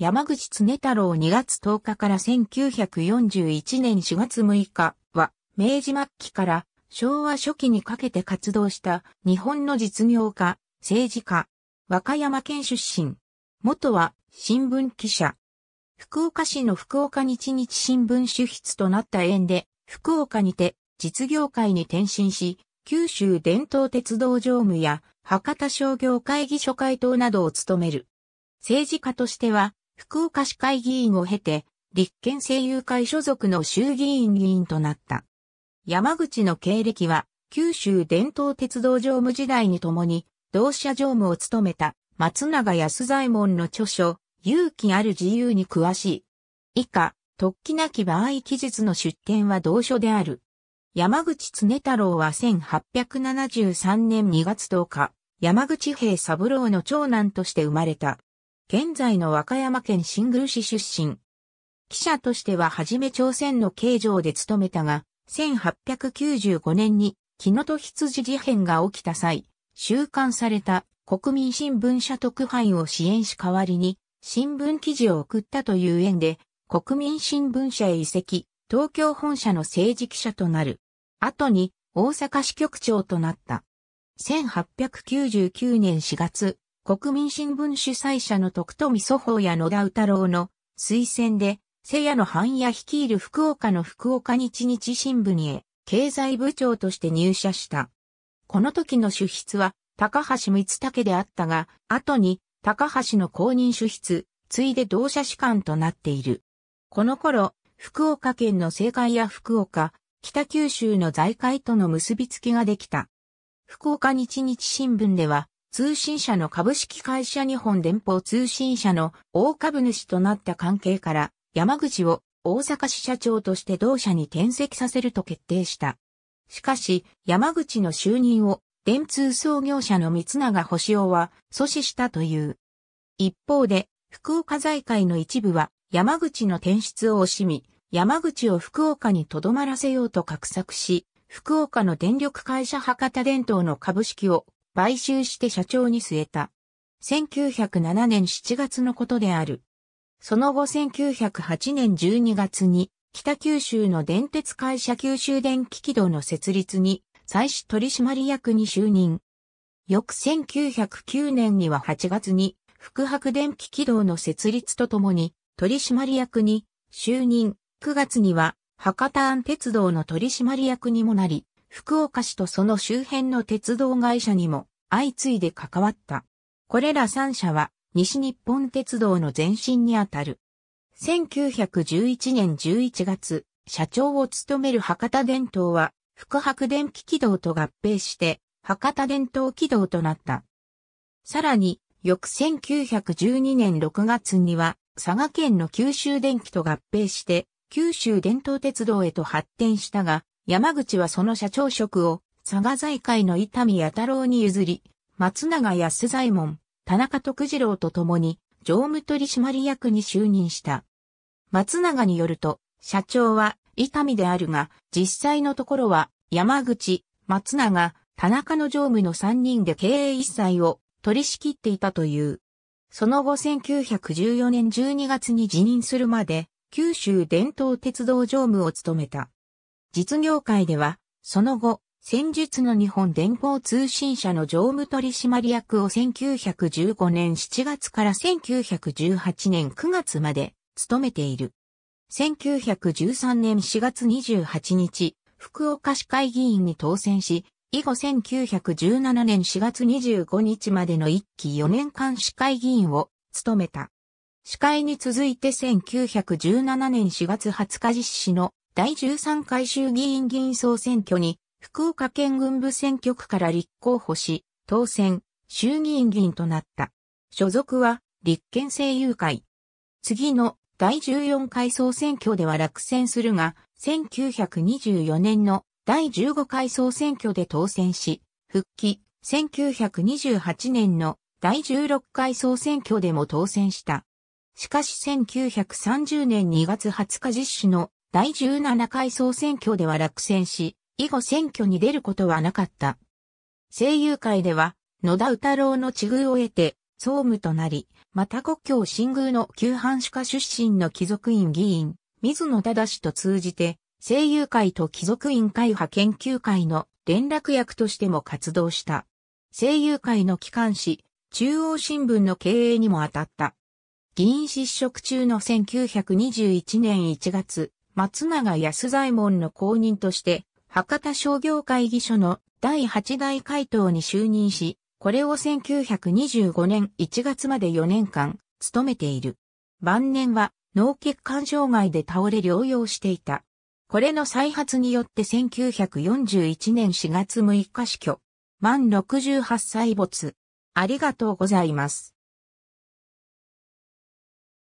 山口常太郎2月10日から1941年4月6日は、明治末期から昭和初期にかけて活動した日本の実業家、政治家、和歌山県出身。元は新聞記者。福岡市の福岡日日新聞主筆となった縁で、福岡にて実業界に転身し、九州伝統鉄道常務や博多商業会議所会等などを務める。政治家としては、福岡市会議員を経て、立憲政友会所属の衆議院議員となった。山口の経歴は、九州伝統鉄道常務時代にともに、同社常務を務めた松永安左衛門の著書、勇気ある自由に詳しい。以下、突起なき場合記述の出典は同書である。山口常太郎は1873年2月10日、山口平三郎の長男として生まれた。現在の和歌山県新宮市出身。記者としては初め朝鮮の刑場で勤めたが、1895年に、木野と羊事変が起きた際、収監された国民新聞社特派員を支援し代わりに、新聞記事を送ったという縁で、国民新聞社へ移籍、東京本社の政治記者となる。後に、大阪支局長となった。1899年4月、国民新聞主催者の徳富祖法や野田宇太郎の推薦で、聖夜の囲や率いる福岡の福岡日日新聞へ経済部長として入社した。この時の主筆は高橋光武であったが、後に高橋の公認主筆、ついで同社士官となっている。この頃、福岡県の政界や福岡、北九州の財界との結びつきができた。福岡日日新聞では、通信社の株式会社日本電報通信社の大株主となった関係から、山口を大阪市社長として同社に転籍させると決定した。しかし、山口の就任を電通創業者の三永星雄は阻止したという。一方で、福岡財界の一部は山口の転出を惜しみ、山口を福岡に留まらせようと画策し、福岡の電力会社博多電灯の株式を買収して社長に据えた。1907年7月のことである。その後1908年12月に北九州の電鉄会社九州電気軌道の設立に再始取締役に就任。翌1909年には8月に福白電気軌道の設立とともに取締役に就任。9月には博多安鉄道の取締役にもなり、福岡市とその周辺の鉄道会社にも相次いで関わった。これら3社は西日本鉄道の前身にあたる。1911年11月、社長を務める博多電灯は、福白電気軌道と合併して、博多電灯軌道となった。さらに、翌1912年6月には、佐賀県の九州電気と合併して、九州電灯鉄道へと発展したが、山口はその社長職を、佐賀財界の伊丹弥太郎に譲り、松永安左衛門、田中徳次郎と共に、常務取締役に就任した。松永によると、社長は伊丹であるが、実際のところは、山口、松永、田中の常務の3人で経営一切を取り仕切っていたという。その後1914年12月に辞任するまで、九州伝統鉄道常務を務めた。実業界では、その後、戦術の日本電光通信社の常務取締役を1915年7月から1918年9月まで務めている。1913年4月28日、福岡市会議員に当選し、以後1917年4月25日までの1期4年間市会議員を務めた。司会に続いて1917年4月20日実施の第13回衆議院議員総選挙に、福岡県軍部選挙区から立候補し、当選、衆議院議員となった。所属は、立憲政友会。次の第14回総選挙では落選するが、1924年の第15回総選挙で当選し、復帰、1928年の第16回総選挙でも当選した。しかし1930年2月20日実施の第17回総選挙では落選し、以後選挙に出ることはなかった。声優界では、野田歌郎の地遇を得て、総務となり、また国境新宮の旧藩主家出身の貴族院議員、水野忠氏と通じて、声優会と貴族院会派研究会の連絡役としても活動した。声優会の機関紙、中央新聞の経営にも当たった。議員失職中の1921年1月、松永安左衛門の後任として、博多商業会議所の第8代会頭に就任し、これを1925年1月まで4年間、務めている。晩年は、脳血管障害で倒れ療養していた。これの再発によって1941年4月6日死去。満68歳没。ありがとうございます。